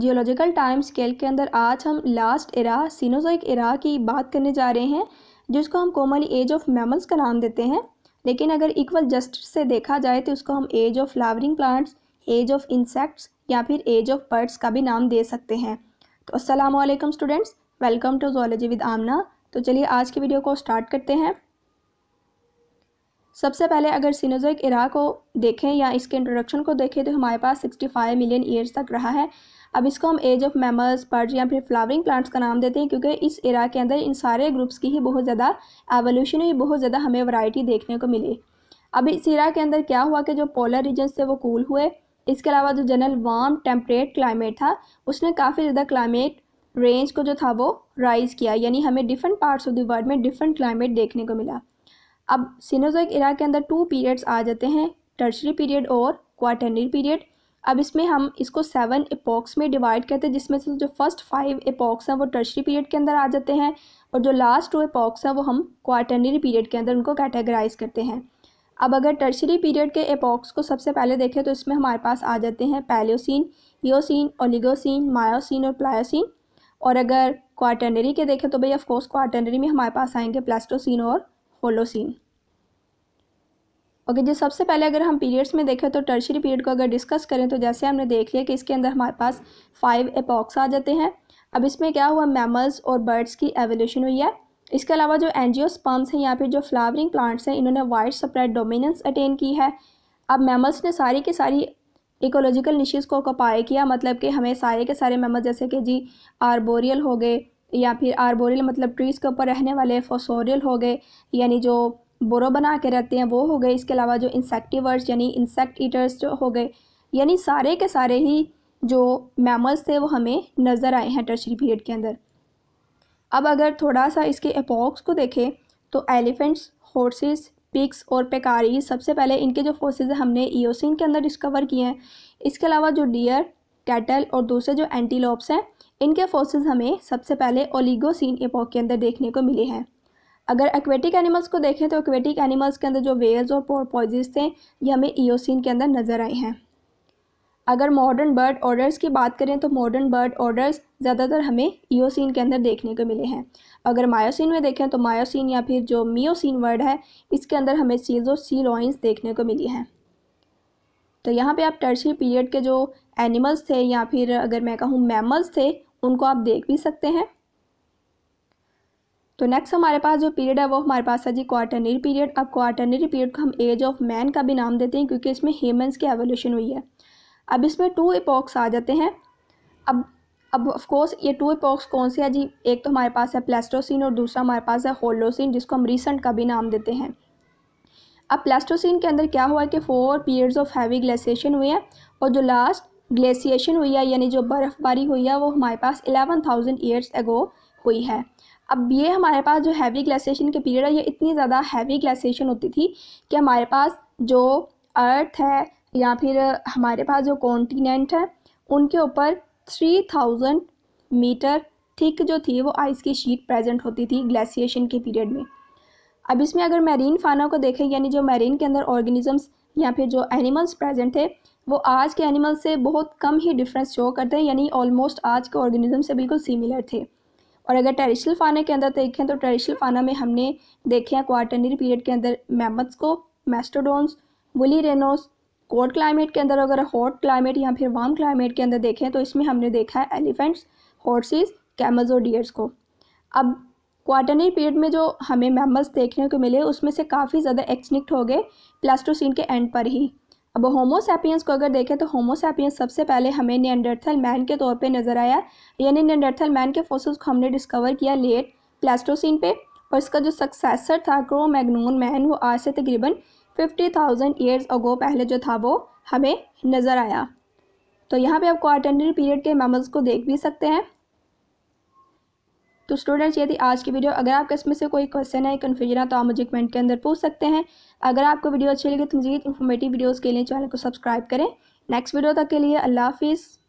geological time scale के अंदर आज हम लास्ट इरा सीनोजोइक इरा की बात करने जा रहे हैं जिसको हम कॉमनली एज ऑफ मैमल्स का नाम देते हैं लेकिन अगर इक्वल जस्ट से देखा जाए तो उसको हम age of flowering plants age of insects या फिर एज ऑफ बर्ड्स का भी नाम दे सकते हैं तो अस्सलाम वालेकुम students welcome to zoology with Aamna तो चलिए आज की वीडियो को स्टार्ट करते हैं सबसे पहले अगर सीनोजोइक इरा को देखें या इसके इंट्रोडक्शन को देखें तो हमारे पास फाइव मिलियन ईयर्स तक रहा है अब इसको हम एज ऑफ मेमर्स पर्ज या फिर फ्लावरिंग प्लांट्स का नाम देते हैं क्योंकि इस एरा के अंदर इन सारे ग्रुप्स की ही बहुत ज़्यादा एवोल्यूशन हुई बहुत ज़्यादा हमें वैरायटी देखने को मिली अब इस एरा के अंदर क्या हुआ कि जो पोलर रीजन थे वो कूल हुए इसके अलावा जो जनरल वार्म टेम्परेट क्लाइमेट था उसने काफ़ी ज़्यादा क्लाइमेट रेंज को जो था वो राइज़ किया यानी हमें different parts of the world में डिफरेंट क्लाइमेट देखने को मिला अब सीनोजोइक इरा के अंदर टू पीरियड्स आ जाते हैं टर्शरी पीरियड और क्वाटनरी पीरियड अब इसमें हम इसको सेवन एपॉक्स में डिवाइड करते हैं जिसमें से जो फर्स्ट फाइव अपॉक्स हैं वो टर्शरी पीरियड के अंदर आ जाते हैं और जो लास्ट टू एपॉक्स हैं वो हम क्वार्टनरी पीरियड के अंदर उनको कैटेगराइज करते हैं अब अगर टर्शरी पीरियड के एपॉक्स को सबसे पहले देखें तो इसमें हमारे पास आ जाते हैं पैलोसिन योसिन ओलिगोसिन मायोसिन और प्लायोसिन और अगर क्वार्टनरी के देखें तो भाई ऑफकोर्स क्वार्टनरी में हमारे पास आएंगे प्लास्टोसिन और होलोसिन ओके जी सबसे पहले अगर हम पीरियड्स में देखें तो टर्शरी पीरियड को अगर डिस्कस करें तो जैसे हमने देख लिया कि इसके अंदर हमारे पास फाइव एपॉक्स आ जाते हैं अब इसमें क्या हुआ मैमल्स और बर्ड्स की एवोल्यूशन हुई है इसके अलावा जो एनजीओ स्पम्स हैं या फिर जो फ्लावरिंग प्लांट्स हैं इन्होंने वाइड स्प्रेड डोमिनेंस अटेन की है अब मैमल्स ने सारी की सारी इकोलॉजिकल निशेज़ को कपाए किया मतलब कि हमें सारे के सारे मैमल्स जैसे कि जी आर्बोरियल हो गए या फिर आर्बोरियल मतलब ट्रीज़ के ऊपर रहने वाले फोसोरियल हो गए यानी जो बोरो बना के रहते हैं वो हो गए इसके अलावा जो इंसेक्टिवर्स यानी इंसेक्ट ईटर्स जो हो गए यानी सारे के सारे ही जो मैमल्स थे वो हमें नज़र आए हैं टर्शरी पीरियड के अंदर अब अगर थोड़ा सा इसके अपॉक्स को देखें तो एलिफेंट्स हॉर्सेस पिक्स और पेकारी सबसे पहले इनके जो फोर्सेज हमने ईओसिन के अंदर डिस्कवर किए हैं इसके अलावा जो डियर कैटल और दूसरे जो एंटीलॉप्स हैं इनके फोर्सेज हमें सबसे पहले ओलिगोसिन एपॉक के अंदर देखने को मिले हैं अगर एक्वेटिक एनिमल्स को देखें तो एक्वेटिक एनिमल्स के अंदर जो वेल्स और पोरपोइजिस थे ये हमें ईओसिन के अंदर नज़र आए हैं अगर मॉडर्न बर्ड ऑर्डर्स की बात करें तो मॉडर्न बर्ड ऑर्डर्स ज़्यादातर हमें ईओसिन के अंदर देखने को मिले हैं अगर मायोसिन में देखें तो मायोसिन या फिर जो मियोसिन वर्ड है इसके अंदर हमें सील्स और सी ऑइंस देखने को मिली हैं तो यहाँ पे आप टर्सरी पीरियड के जो एनिमल्स थे या फिर अगर मैं कहूँ मैमल्स थे उनको आप देख भी सकते हैं तो नेक्स्ट हमारे पास जो पीरियड है वो हमारे पास है जी क्वार्टनरी पीरियड अब क्वार्टनरी पीरियड को हम एज ऑफ मैन का भी नाम देते हैं क्योंकि इसमें ह्यूमन्स की एवोल्यूशन हुई है अब इसमें टू इपॉक्स आ जाते हैं अब अब ऑफ कोर्स ये टू इपॉक्स कौन से है जी एक तो हमारे पास है प्लास्टोसिन और दूसरा हमारे पास है होलोसिन जिसको हम रिसेंट का भी नाम देते हैं अब प्लास्टोसिन के अंदर क्या हुआ है कि four periods of heavy glaciation हुए हैं और जो लास्ट ग्लेशिएशन हुई है यानी जो बर्फ़बारी हुई है वो हमारे पास एलेवन थाउजेंड ईयर्स एगो हुई है अब ये हमारे पास जो हैवी ग्लेसिएशन के पीरियड है ये इतनी ज़्यादा हैवी ग्लेसिएशन होती थी कि हमारे पास जो अर्थ है या फिर हमारे पास जो कॉन्टीनेंट है उनके ऊपर थ्री थाउजेंड मीटर थिक जो थी वो आइस की शीट प्रेजेंट होती थी ग्लेसिएशन के पीरियड में अब इसमें अगर मैरीन फाना को देखें यानी जो मैरीन के अंदर ऑर्गेनिजम्स या फिर जो एनिमल्स प्रेजेंट थे वो आज के एनिमल्स से बहुत कम ही डिफरेंस शो करते हैं यानी ऑलमोस्ट आज के ऑर्गेनिज्म से बिल्कुल सिमिलर थे और अगर ट्रेडिशनल फ़ाना के अंदर देखें तो ट्रेडिशनल फ़ाना में हमने देखे हैं क्वार्टनरी पीरियड के अंदर मैमथ्स को mastodons woolly rhinos cold climate के अंदर अगर हॉट क्लाइमेट या फिर वार्म क्लाइमेट के अंदर देखें तो इसमें हमने देखा है एलिफेंट्स हॉर्सेस कैमल्स और डियर्स को अब क्वार्टनरी पीरियड में जो हमें मैमल्स देखने को मिले उसमें से काफ़ी ज़्यादा एक्सनिक्ट हो गए प्लास्टोसिन के एंड पर ही अब होमोसैपियंस को अगर देखें तो होमोसैपियंस सबसे पहले हमें नियंडरथल मैन के तौर पे नज़र आया यानी नियंडरथल मैन के फोसल्स को हमने डिस्कवर किया लेट प्लास्टोसिन पे और इसका जो सक्सेसर था क्रो मैगनून मैन वो आज से तकरीबन फिफ्टी थाउजेंड ईयर्स अगो पहले जो था वो हमें नज़र आया तो यहाँ पे आप क्वार्टनरी पीरियड के मैमल्स को देख भी सकते हैं तो स्टूडेंट्स ये थी आज की वीडियो अगर आपका इसमें से कोई क्वेश्चन है कन्फ्यूजन है तो आप मुझे कमेंट के अंदर पूछ सकते हैं अगर आपको वीडियो अच्छी लगे तो मुझे इन्फॉर्मेटिव वीडियोज़ के लिए चैनल को सब्सक्राइब करें नेक्स्ट वीडियो तक के लिए अल्लाह हाफिज़